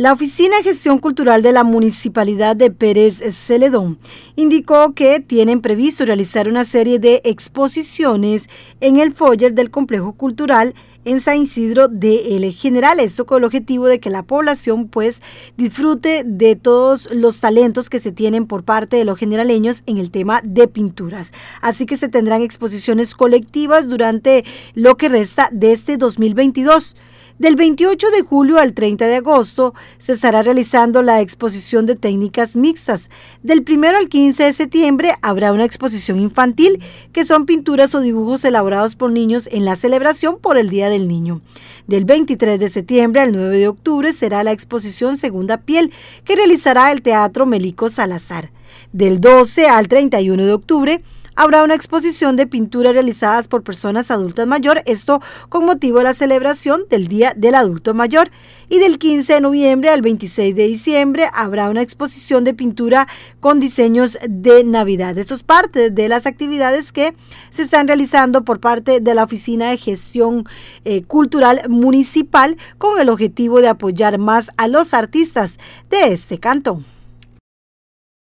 La Oficina de Gestión Cultural de la Municipalidad de Pérez Celedón indicó que tienen previsto realizar una serie de exposiciones en el foyer del Complejo Cultural en San Isidro de El General. Esto con el objetivo de que la población pues disfrute de todos los talentos que se tienen por parte de los generaleños en el tema de pinturas. Así que se tendrán exposiciones colectivas durante lo que resta de este 2022. Del 28 de julio al 30 de agosto se estará realizando la exposición de técnicas mixtas. Del 1 al 15 de septiembre habrá una exposición infantil que son pinturas o dibujos elaborados por niños en la celebración por el Día del Niño. Del 23 de septiembre al 9 de octubre será la exposición Segunda Piel que realizará el Teatro Melico Salazar. Del 12 al 31 de octubre habrá una exposición de pinturas realizadas por personas adultas mayor, esto con motivo de la celebración del Día del Adulto Mayor. Y del 15 de noviembre al 26 de diciembre habrá una exposición de pintura con diseños de Navidad. Esto es parte de las actividades que se están realizando por parte de la Oficina de Gestión eh, Cultural Municipal con el objetivo de apoyar más a los artistas de este cantón.